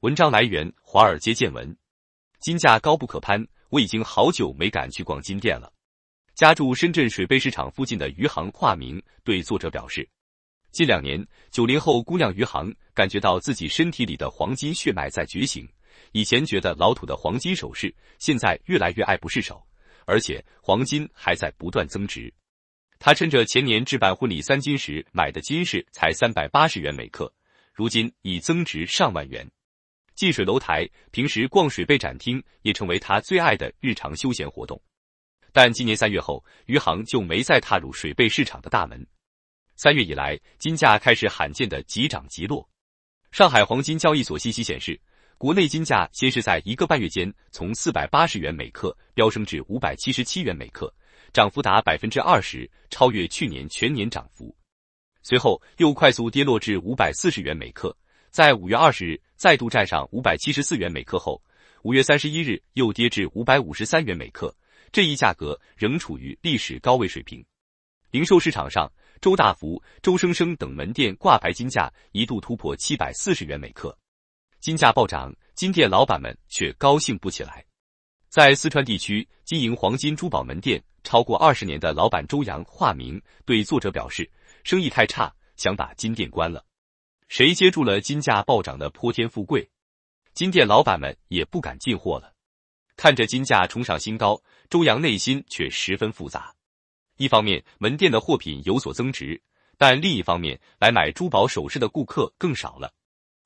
文章来源《华尔街见闻》。金价高不可攀，我已经好久没敢去逛金店了。家住深圳水贝市场附近的余杭化名对作者表示，近两年，九零后姑娘余杭感觉到自己身体里的黄金血脉在觉醒。以前觉得老土的黄金首饰，现在越来越爱不释手，而且黄金还在不断增值。她趁着前年置办婚礼三金时买的金饰才三百八十元每克，如今已增值上万元。近水楼台，平时逛水贝展厅也成为他最爱的日常休闲活动。但今年三月后，余杭就没再踏入水贝市场的大门。三月以来，金价开始罕见的急涨急落。上海黄金交易所信息显示，国内金价先是在一个半月间从四百八十元每克飙升至五百七十七元每克，涨幅达百分之二十，超越去年全年涨幅。随后又快速跌落至五百四十元每克，在五月二十日。再度站上五百七十四元每克后，五月三十一日又跌至五百五十三元每克，这一价格仍处于历史高位水平。零售市场上，周大福、周生生等门店挂牌金价一度突破七百四十元每克，金价暴涨，金店老板们却高兴不起来。在四川地区经营黄金珠宝门店超过二十年的老板周洋（化名）对作者表示，生意太差，想把金店关了。谁接住了金价暴涨的泼天富贵？金店老板们也不敢进货了。看着金价冲上新高，周洋内心却十分复杂。一方面，门店的货品有所增值，但另一方面，来买珠宝首饰的顾客更少了。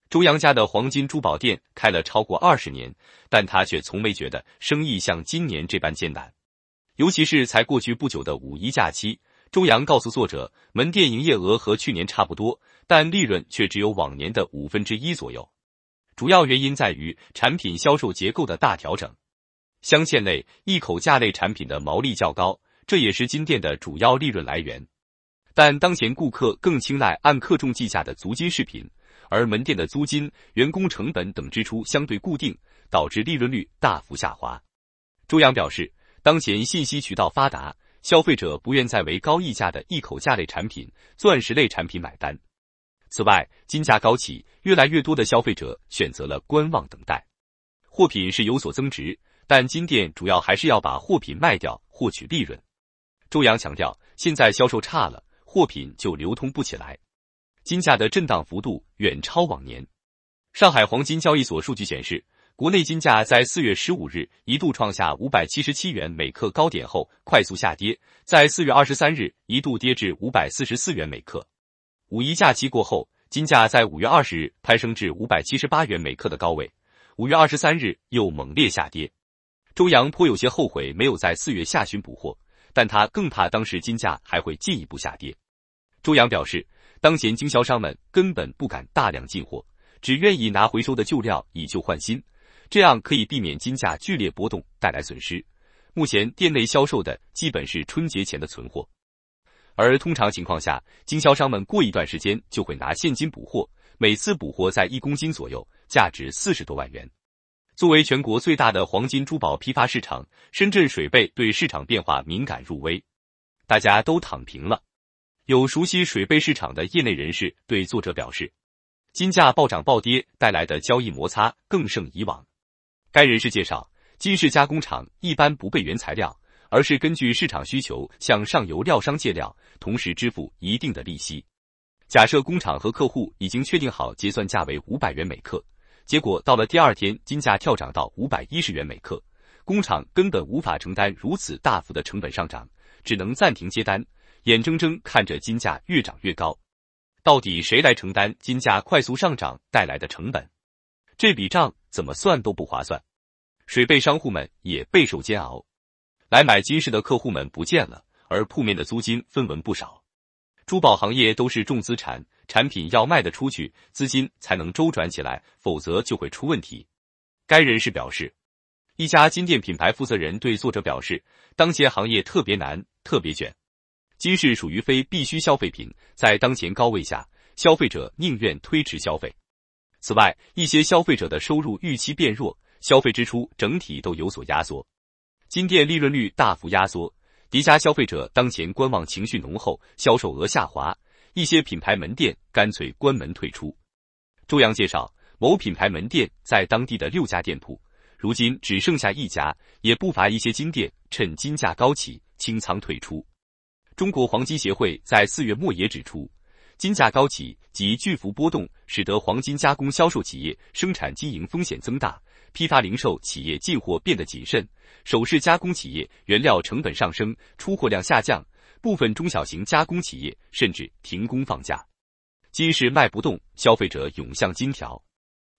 周洋家的黄金珠宝店开了超过二十年，但他却从没觉得生意像今年这般艰难。尤其是才过去不久的五一假期，周洋告诉作者，门店营业额和去年差不多。但利润却只有往年的五分之一左右，主要原因在于产品销售结构的大调整。镶嵌类、一口价类产品的毛利较高，这也是金店的主要利润来源。但当前顾客更青睐按克重计价的足金饰品，而门店的租金、员工成本等支出相对固定，导致利润率大幅下滑。周洋表示，当前信息渠道发达，消费者不愿再为高溢价的一口价类产品、钻石类产品买单。此外，金价高企，越来越多的消费者选择了观望等待。货品是有所增值，但金店主要还是要把货品卖掉，获取利润。周洋强调，现在销售差了，货品就流通不起来。金价的震荡幅度远超往年。上海黄金交易所数据显示，国内金价在四月十五日一度创下五百七十七元每克高点后，快速下跌，在四月二十三日一度跌至五百四十四元每克。五一假期过后，金价在五月二十日攀升至五百七十八元每克的高位，五月二十三日又猛烈下跌。周洋颇有些后悔没有在四月下旬补货，但他更怕当时金价还会进一步下跌。周洋表示，当前经销商们根本不敢大量进货，只愿意拿回收的旧料以旧换新，这样可以避免金价剧烈波动带来损失。目前店内销售的基本是春节前的存货。而通常情况下，经销商们过一段时间就会拿现金补货，每次补货在一公斤左右，价值四十多万元。作为全国最大的黄金珠宝批发市场，深圳水贝对市场变化敏感入微。大家都躺平了，有熟悉水贝市场的业内人士对作者表示，金价暴涨暴跌带来的交易摩擦更胜以往。该人士介绍，金饰加工厂一般不备原材料。而是根据市场需求向上游料商借料，同时支付一定的利息。假设工厂和客户已经确定好结算价为五百元每克，结果到了第二天，金价跳涨到五百一十元每克，工厂根本无法承担如此大幅的成本上涨，只能暂停接单，眼睁睁看着金价越涨越高。到底谁来承担金价快速上涨带来的成本？这笔账怎么算都不划算，水贝商户们也备受煎熬。来买金饰的客户们不见了，而铺面的租金分文不少。珠宝行业都是重资产，产品要卖得出去，资金才能周转起来，否则就会出问题。该人士表示，一家金店品牌负责人对作者表示，当前行业特别难，特别卷。金饰属于非必需消费品，在当前高位下，消费者宁愿推迟消费。此外，一些消费者的收入预期变弱，消费支出整体都有所压缩。金店利润率大幅压缩，叠加消费者当前观望情绪浓厚，销售额下滑，一些品牌门店干脆关门退出。周洋介绍，某品牌门店在当地的六家店铺，如今只剩下一家，也不乏一些金店趁金价高企清仓退出。中国黄金协会在四月末也指出，金价高企及巨幅波动，使得黄金加工销售企业生产经营风险增大。批发零售企业进货变得谨慎，首饰加工企业原料成本上升，出货量下降，部分中小型加工企业甚至停工放假。金饰卖不动，消费者涌向金条。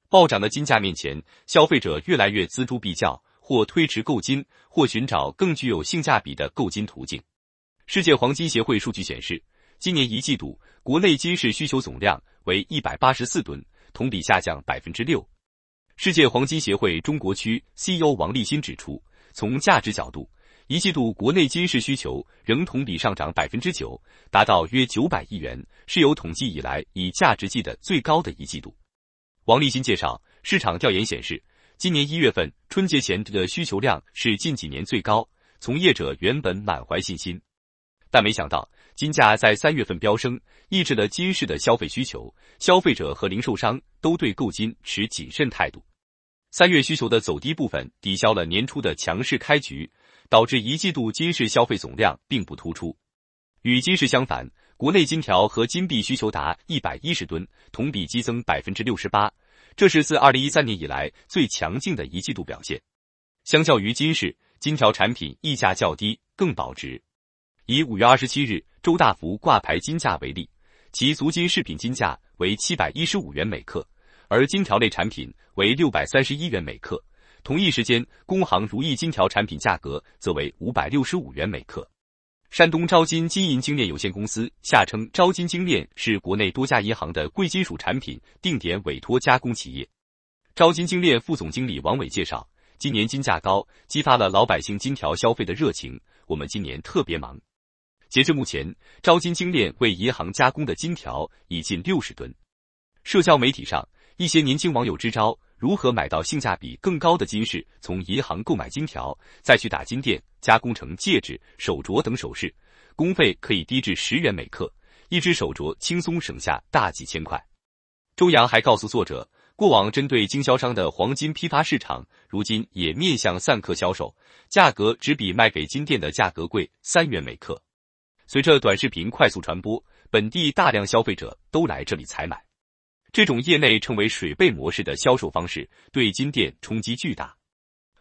暴涨的金价面前，消费者越来越锱铢必较，或推迟购金，或寻找更具有性价比的购金途径。世界黄金协会数据显示，今年一季度国内金饰需求总量为一百八十四吨，同比下降百分之六。世界黄金协会中国区 CEO 王立新指出，从价值角度，一季度国内金饰需求仍同比上涨百分之九，达到约九百亿元，是有统计以来以价值计的最高的一季度。王立新介绍，市场调研显示，今年一月份春节前的需求量是近几年最高，从业者原本满怀信心。但没想到，金价在三月份飙升，抑制了金饰的消费需求。消费者和零售商都对购金持谨慎态度。三月需求的走低部分抵消了年初的强势开局，导致一季度金饰消费总量并不突出。与金市相反，国内金条和金币需求达一百一十吨，同比激增百分之六十八，这是自二零一三年以来最强劲的一季度表现。相较于金市，金条产品溢价较低，更保值。以五月二十七日周大福挂牌金价为例，其足金饰品金价为七百一十五元每克，而金条类产品为六百三十一元每克。同一时间，工行如意金条产品价格则为五百六十五元每克。山东招金金银精炼有限公司下称招金精炼是国内多家银行的贵金属产品定点委托加工企业。招金精炼副总经理王伟介绍，今年金价高，激发了老百姓金条消费的热情，我们今年特别忙。截至目前，招金精炼为银行加工的金条已近六十吨。社交媒体上，一些年轻网友支招如何买到性价比更高的金饰：从银行购买金条，再去打金店加工成戒指、手镯等首饰，工费可以低至十元每克，一只手镯轻松省下大几千块。周洋还告诉作者，过往针对经销商的黄金批发市场，如今也面向散客销售，价格只比卖给金店的价格贵三元每克。随着短视频快速传播，本地大量消费者都来这里采买，这种业内称为“水贝模式”的销售方式对金店冲击巨大。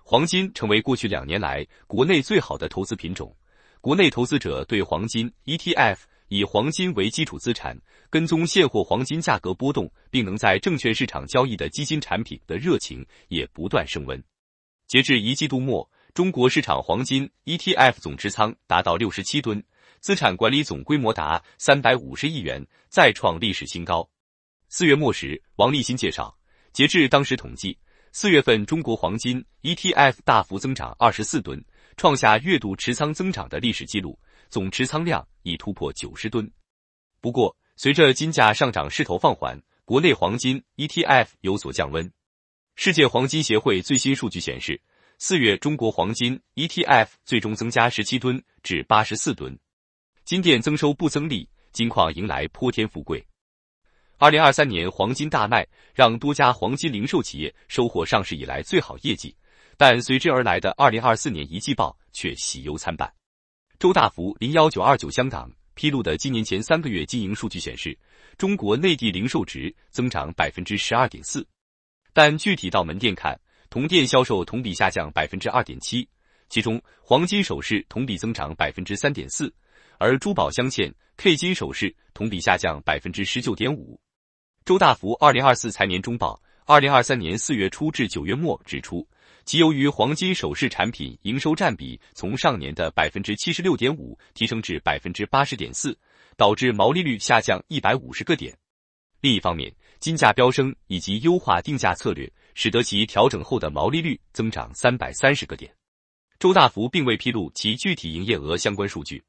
黄金成为过去两年来国内最好的投资品种，国内投资者对黄金 ETF 以黄金为基础资产，跟踪现货黄金价格波动，并能在证券市场交易的基金产品的热情也不断升温。截至一季度末，中国市场黄金 ETF 总持仓达到六十七吨。资产管理总规模达三百五十亿元，再创历史新高。四月末时，王立新介绍，截至当时统计，四月份中国黄金 ETF 大幅增长二十四吨，创下月度持仓增长的历史记录，总持仓量已突破九十吨。不过，随着金价上涨势头放缓，国内黄金 ETF 有所降温。世界黄金协会最新数据显示，四月中国黄金 ETF 最终增加十七吨至八十四吨。金店增收不增利，金矿迎来泼天富贵。二零二三年黄金大卖，让多家黄金零售企业收获上市以来最好业绩。但随之而来的二零二四年一季报却喜忧参半。周大福零幺九二九香港披露的今年前三个月经营数据显示，中国内地零售值增长百分之十二点四。但具体到门店看，同店销售同比下降百分之二点七，其中黄金首饰同比增长百分之三点四。而珠宝镶嵌、K 金首饰同比下降百分之十九点五。周大福二零二四财年中报，二零二三年四月初至九月末指出，其由于黄金首饰产品营收占比从上年的百分之七十六点五提升至百分之八十点四，导致毛利率下降一百五十个点。另一方面，金价飙升以及优化定价策略，使得其调整后的毛利率增长三百三十个点。周大福并未披露其具体营业额相关数据。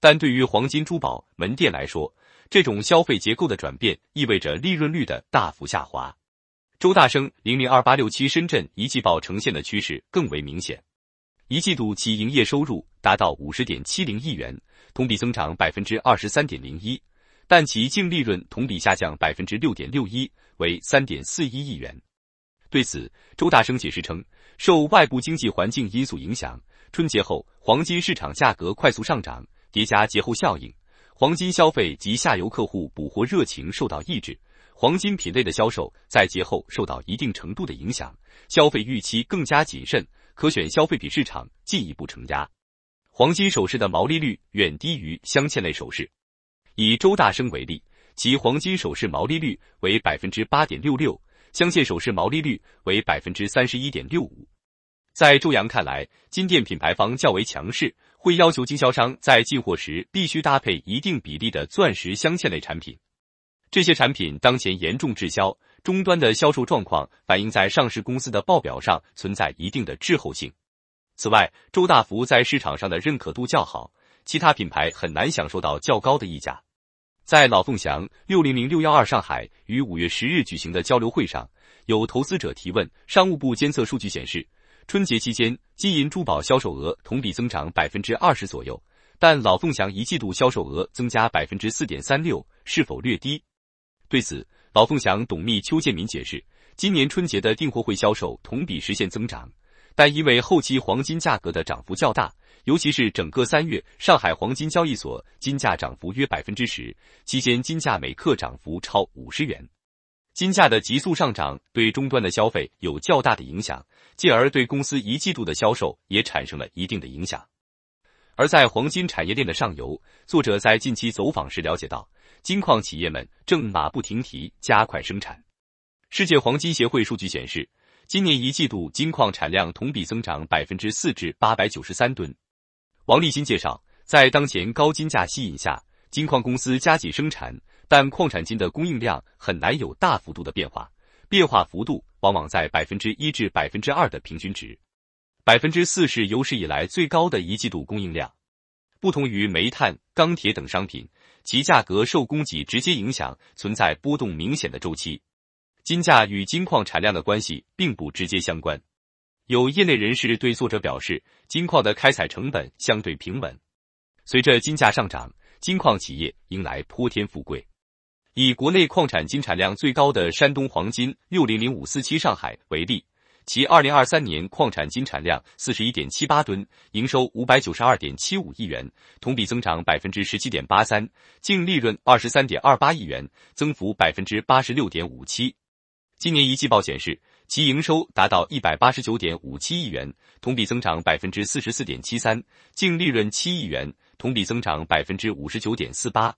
但对于黄金珠宝门店来说，这种消费结构的转变意味着利润率的大幅下滑。周大生零零二八六七深圳一季报呈现的趋势更为明显，一季度其营业收入达到五十点七零亿元，同比增长百分之二十三点零一，但其净利润同比下降百分之六点六一，为三点四一亿元。对此，周大生解释称，受外部经济环境因素影响，春节后黄金市场价格快速上涨。叠加节后效应，黄金消费及下游客户补货热情受到抑制，黄金品类的销售在节后受到一定程度的影响，消费预期更加谨慎，可选消费品市场进一步承压。黄金首饰的毛利率远低于镶嵌类首饰。以周大生为例，其黄金首饰毛利率为百分之八点六六，镶嵌首饰毛利率为百分之三十一点六五。在周洋看来，金店品牌方较为强势，会要求经销商在进货时必须搭配一定比例的钻石镶嵌类产品。这些产品当前严重滞销，终端的销售状况反映在上市公司的报表上存在一定的滞后性。此外，周大福在市场上的认可度较好，其他品牌很难享受到较高的溢价。在老凤祥六零零六幺二上海于五月十日举行的交流会上，有投资者提问：商务部监测数据显示。春节期间，金银珠宝销售额同比增长百分之二十左右，但老凤祥一季度销售额增加百分之四点三六，是否略低？对此，老凤祥董秘邱建民解释，今年春节的订货会销售同比实现增长，但因为后期黄金价格的涨幅较大，尤其是整个三月，上海黄金交易所金价涨幅约百分之十，期间金价每克涨幅超五十元。金价的急速上涨对终端的消费有较大的影响，进而对公司一季度的销售也产生了一定的影响。而在黄金产业链的上游，作者在近期走访时了解到，金矿企业们正马不停蹄加快生产。世界黄金协会数据显示，今年一季度金矿产量同比增长百分之四至八百九十三吨。王立新介绍，在当前高金价吸引下，金矿公司加紧生产。但矿产金的供应量很难有大幅度的变化，变化幅度往往在百分之一至百分之二的平均值。百分之四是有史以来最高的一季度供应量。不同于煤炭、钢铁等商品，其价格受供给直接影响，存在波动明显的周期。金价与金矿产量的关系并不直接相关。有业内人士对作者表示，金矿的开采成本相对平稳，随着金价上涨，金矿企业迎来泼天富贵。以国内矿产金产量最高的山东黄金六零零五四七上海为例，其二零二三年矿产金产量四十一点七八吨，营收五百九十二点七五亿元，同比增长百分之十七点八三，净利润二十三点二八亿元，增幅百分之八十六点五七。今年一季报显示，其营收达到一百八十九点五七亿元，同比增长百分之四十四点七三，净利润七亿元，同比增长百分之五十九点四八。